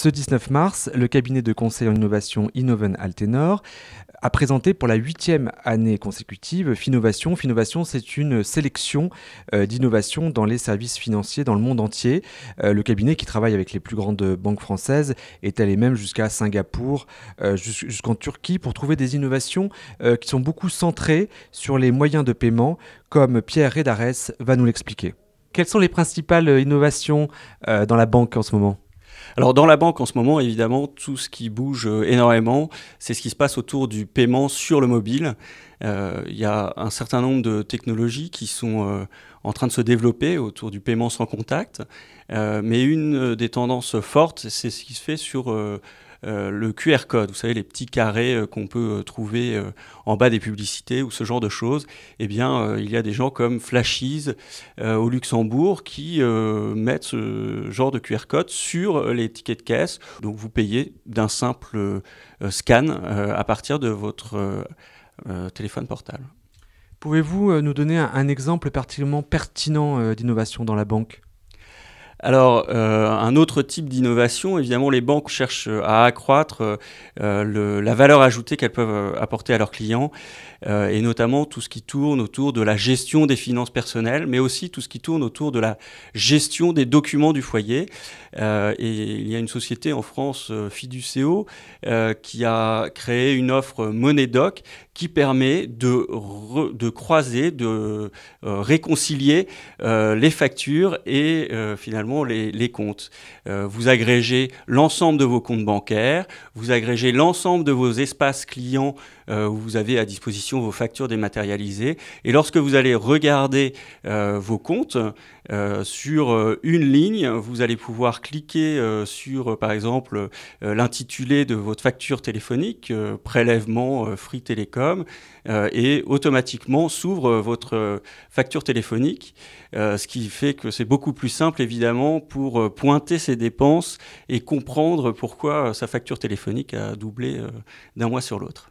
Ce 19 mars, le cabinet de conseil en innovation Innoven Altenor a présenté pour la huitième année consécutive Finovation. Finovation, c'est une sélection euh, d'innovations dans les services financiers dans le monde entier. Euh, le cabinet qui travaille avec les plus grandes banques françaises est allé même jusqu'à Singapour, euh, jusqu'en Turquie, pour trouver des innovations qui sont beaucoup centrées sur les moyens de paiement, comme Pierre Redares va nous l'expliquer. Quelles sont les principales innovations dans la banque en ce moment alors dans la banque en ce moment, évidemment, tout ce qui bouge euh, énormément, c'est ce qui se passe autour du paiement sur le mobile. Euh, il y a un certain nombre de technologies qui sont euh, en train de se développer autour du paiement sans contact. mais une des tendances fortes, c'est ce qui se fait sur euh, le QR code, vous savez, les petits carrés euh, qu'on peut euh, trouver en bas des publicités ou ce genre de choses, eh bien, il y a des gens comme Flashies au Luxembourg qui mettent ce genre de QR code sur les tickets de caisse. Donc, vous payez d'un simple scan à partir de votre téléphone portable. Pouvez-vous nous donner un, exemple particulièrement pertinent d'innovation dans la banque alors, euh, un autre type d'innovation, évidemment, les banques cherchent euh, à accroître euh, la valeur ajoutée qu'elles peuvent apporter à leurs clients, et notamment tout ce qui tourne autour de la gestion des finances personnelles, mais aussi tout ce qui tourne autour de la gestion des documents du foyer. et il y a une société en France, Fiduceo, qui a créé une offre MoneyDoc qui permet de croiser, de réconcilier les factures et finalement les, comptes. Euh, vous agrégez l'ensemble de vos comptes bancaires, vous agrégez l'ensemble de vos espaces clients euh, où vous avez à disposition vos factures dématérialisées. Et lorsque vous allez regarder euh, vos comptes euh, sur une ligne, vous allez pouvoir cliquer sur, par exemple, l'intitulé de votre facture téléphonique, prélèvement Free Télécom, et automatiquement s'ouvre votre facture téléphonique, ce qui fait que c'est beaucoup plus simple, évidemment, pour pointer ses dépenses et comprendre pourquoi sa facture téléphonique a doublé d'un mois sur l'autre.